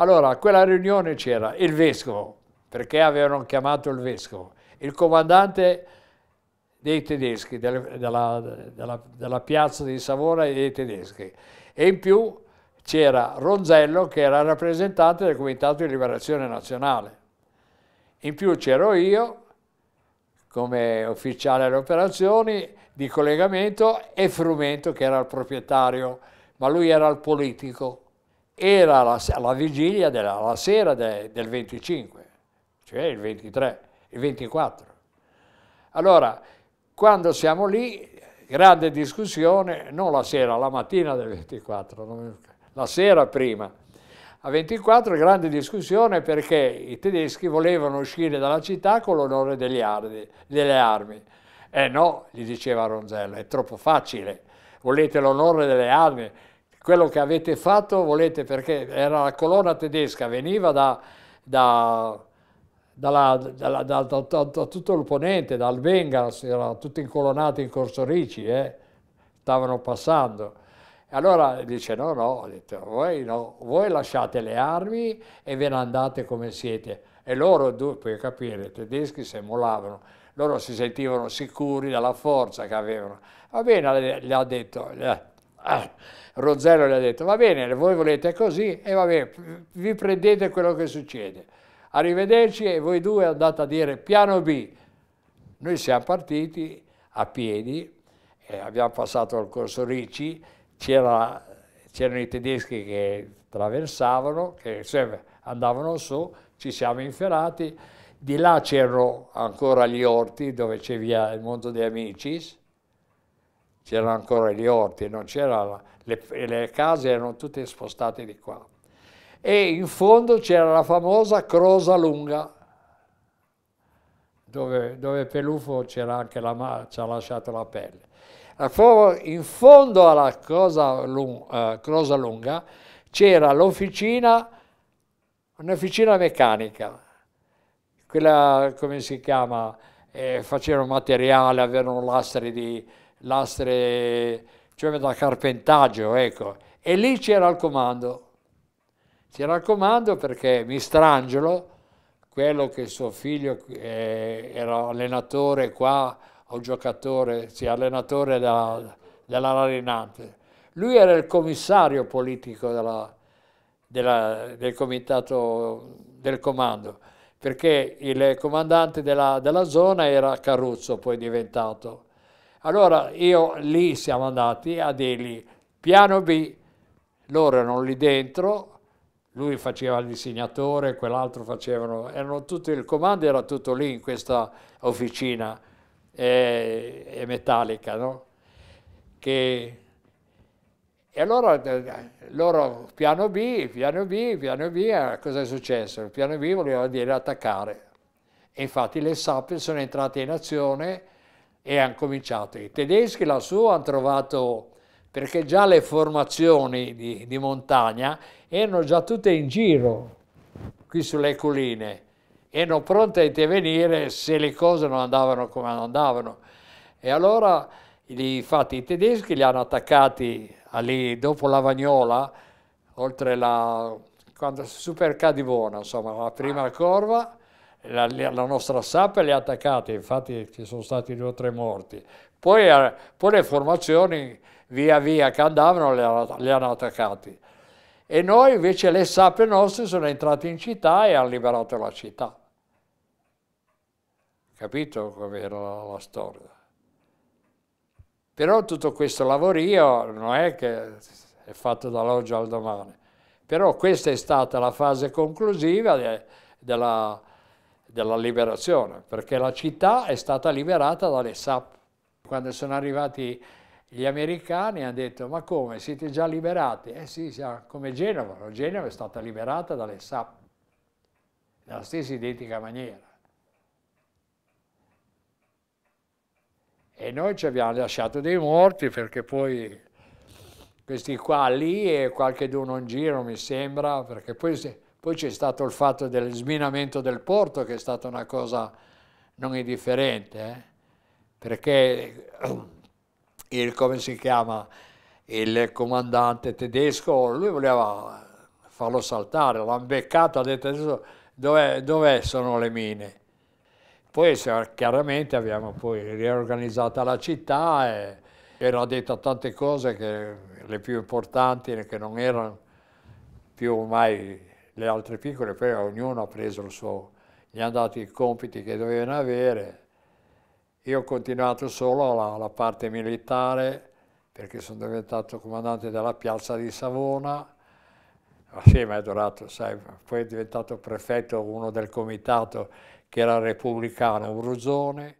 Allora, a quella riunione c'era il vescovo, perché avevano chiamato il vescovo, il comandante dei tedeschi, del, della, della, della, piazza di Savona e dei tedeschi, e in più c'era Ronzello che era rappresentante del Comitato di Liberazione Nazionale. In più c'ero io come ufficiale alle operazioni di collegamento e Frumento che era il proprietario, ma lui era il politico era la, la vigilia della la sera de, del 25, cioè il 23, il 24. Allora, quando siamo lì, grande discussione, non la sera, la mattina del 24, la sera prima. A 24 grande discussione perché i tedeschi volevano uscire dalla città con l'onore delle armi. Eh no, gli diceva Ronzello, è troppo facile, volete l'onore delle armi, quello che avete fatto volete perché era la colonna tedesca, veniva da, da, dalla, dalla, da, da tutto il ponente, dal Bengals, erano tutti incolonati in Corsorici, eh? stavano passando. Allora dice no, no, detto, voi, no, voi lasciate le armi e ve ne andate come siete. E loro, puoi capire, i tedeschi si emulavano, loro si sentivano sicuri dalla forza che avevano. Va bene, gli ha detto, Ah, Rozzero gli ha detto, va bene, voi volete così e va bene, vi prendete quello che succede. Arrivederci e voi due andate a dire piano B. Noi siamo partiti a piedi, eh, abbiamo passato il corso Ricci, c'erano i tedeschi che traversavano, che andavano su, ci siamo inferati, di là c'erano ancora gli orti dove c'è via il mondo dei amicis, c'erano ancora gli orti, la, le, le, case erano tutte spostate di qua. E in fondo c'era la famosa Crosa Lunga, dove, dove Pelufo c'era anche la, ci ha lasciato la pelle. In fondo alla Crosa Lunga, eh, Crosa Lunga c'era l'officina, un'officina meccanica, quella come si chiama, eh, facevano materiale, avevano lastre di, lastre, cioè da carpentaggio, ecco. E lì c'era il comando. C'era il comando perché Mistrangelo, quello che suo figlio eh, era allenatore qua, o giocatore, sì, allenatore della, della Larinante, lui era il commissario politico della, della, del comitato del comando, perché il comandante della, della zona era Carruzzo, poi diventato allora io lì siamo andati a dirgli piano B, loro erano lì dentro, lui faceva il disegnatore, quell'altro facevano, erano tutto, il comando era tutto lì in questa officina eh, eh, metallica, no? Che, e allora eh, loro piano B, piano B, piano B, eh, cosa è successo? Il piano B voleva dire attaccare. E infatti le SAP sono entrate in azione e hanno cominciato. I tedeschi lassù hanno trovato, perché già le formazioni di, di montagna erano già tutte in giro qui sulle colline, erano pronte a intervenire se le cose non andavano come andavano. E allora, infatti, i tedeschi li hanno attaccati lì dopo Vagnola, oltre la quando, Super Cadivona, insomma, la prima corva, la, la nostra SAP le ha attaccate, infatti ci sono stati due o tre morti. Poi, eh, poi le formazioni via via che andavano le, le hanno attaccate. E noi invece le SAP nostre sono entrate in città e hanno liberato la città. Capito com'era la, la storia? Però tutto questo lavorio non è che è fatto dall'oggi al domani. Però questa è stata la fase conclusiva de, della della liberazione, perché la città è stata liberata dalle SAP. Quando sono arrivati gli americani hanno detto ma come, siete già liberati? Eh sì, siamo come Genova, Genova è stata liberata dalle SAP, nella stessa identica maniera. E noi ci abbiamo lasciato dei morti perché poi questi qua lì e qualche d'uno in giro mi sembra, perché poi... Se, poi c'è stato il fatto del sminamento del porto che è stata una cosa non indifferente, eh? perché il, come si chiama, il comandante tedesco, lui voleva farlo saltare, l'ha beccato, ha detto adesso dov dove sono le mine? Poi chiaramente abbiamo poi riorganizzato la città e era detta tante cose che le più importanti che non erano più mai le altre piccole, poi ognuno ha preso il suo, gli hanno dato i compiti che dovevano avere. Io ho continuato solo la, la parte militare perché sono diventato comandante della piazza di Savona, assieme ah, a Dorato, sai, poi è diventato prefetto uno del comitato che era repubblicano, Bruzzone,